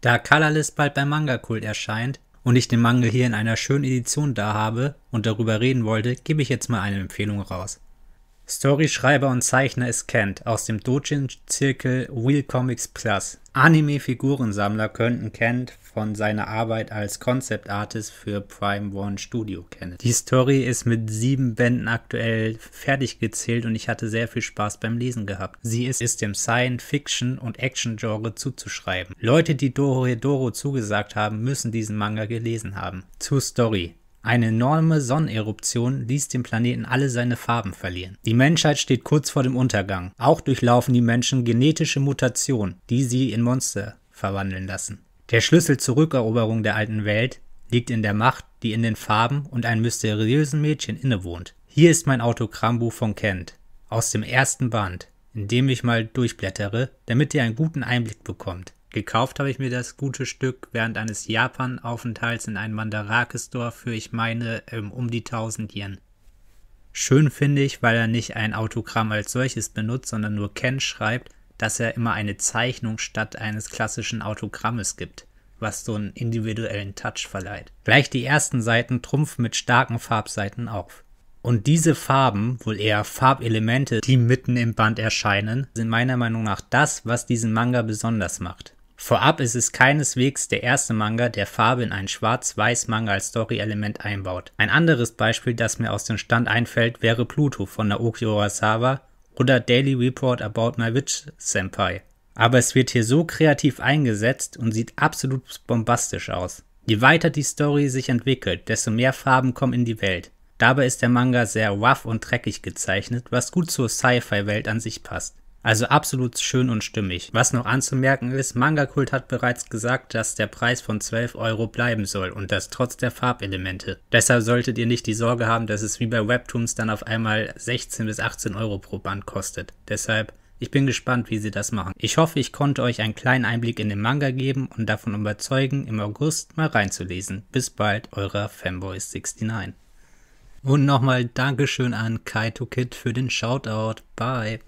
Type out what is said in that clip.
Da Colorless bald beim Manga-Kult erscheint und ich den Manga hier in einer schönen Edition da habe und darüber reden wollte, gebe ich jetzt mal eine Empfehlung raus. Storyschreiber und Zeichner ist Kent aus dem Doujin-Zirkel Wheel Comics Plus. Anime-Figurensammler könnten Kent von seiner Arbeit als Concept Artist für Prime One Studio kennen. Die Story ist mit sieben Bänden aktuell fertig gezählt und ich hatte sehr viel Spaß beim Lesen gehabt. Sie ist, ist dem Science-Fiction- und Action-Genre zuzuschreiben. Leute, die Doro Doro zugesagt haben, müssen diesen Manga gelesen haben. Zur Story. Eine enorme Sonneneruption ließ dem Planeten alle seine Farben verlieren. Die Menschheit steht kurz vor dem Untergang. Auch durchlaufen die Menschen genetische Mutationen, die sie in Monster verwandeln lassen. Der Schlüssel zur Rückeroberung der alten Welt liegt in der Macht, die in den Farben und einem mysteriösen Mädchen innewohnt. Hier ist mein Autogrammbuch von Kent, aus dem ersten Band, in dem ich mal durchblättere, damit ihr einen guten Einblick bekommt. Gekauft habe ich mir das gute Stück während eines Japan-Aufenthalts in einem Mandarakes-Dorf für, ich meine, ähm, um die 1000 Yen. Schön finde ich, weil er nicht ein Autogramm als solches benutzt, sondern nur Ken schreibt, dass er immer eine Zeichnung statt eines klassischen Autogrammes gibt, was so einen individuellen Touch verleiht. Gleich die ersten Seiten trumpfen mit starken Farbseiten auf. Und diese Farben, wohl eher Farbelemente, die mitten im Band erscheinen, sind meiner Meinung nach das, was diesen Manga besonders macht. Vorab ist es keineswegs der erste Manga, der Farbe in einen Schwarz-Weiß-Manga als Story-Element einbaut. Ein anderes Beispiel, das mir aus dem Stand einfällt, wäre Pluto von Naoki Urasawa oder Daily Report About My Witch Senpai. Aber es wird hier so kreativ eingesetzt und sieht absolut bombastisch aus. Je weiter die Story sich entwickelt, desto mehr Farben kommen in die Welt. Dabei ist der Manga sehr rough und dreckig gezeichnet, was gut zur Sci-Fi-Welt an sich passt. Also absolut schön und stimmig. Was noch anzumerken ist, Manga-Kult hat bereits gesagt, dass der Preis von 12 Euro bleiben soll und das trotz der Farbelemente. Deshalb solltet ihr nicht die Sorge haben, dass es wie bei Webtoons dann auf einmal 16 bis 18 Euro pro Band kostet. Deshalb ich bin gespannt, wie sie das machen. Ich hoffe, ich konnte euch einen kleinen Einblick in den Manga geben und davon überzeugen, im August mal reinzulesen. Bis bald, eurer Fanboy69. Und nochmal Dankeschön an Kaito Kid für den Shoutout. Bye.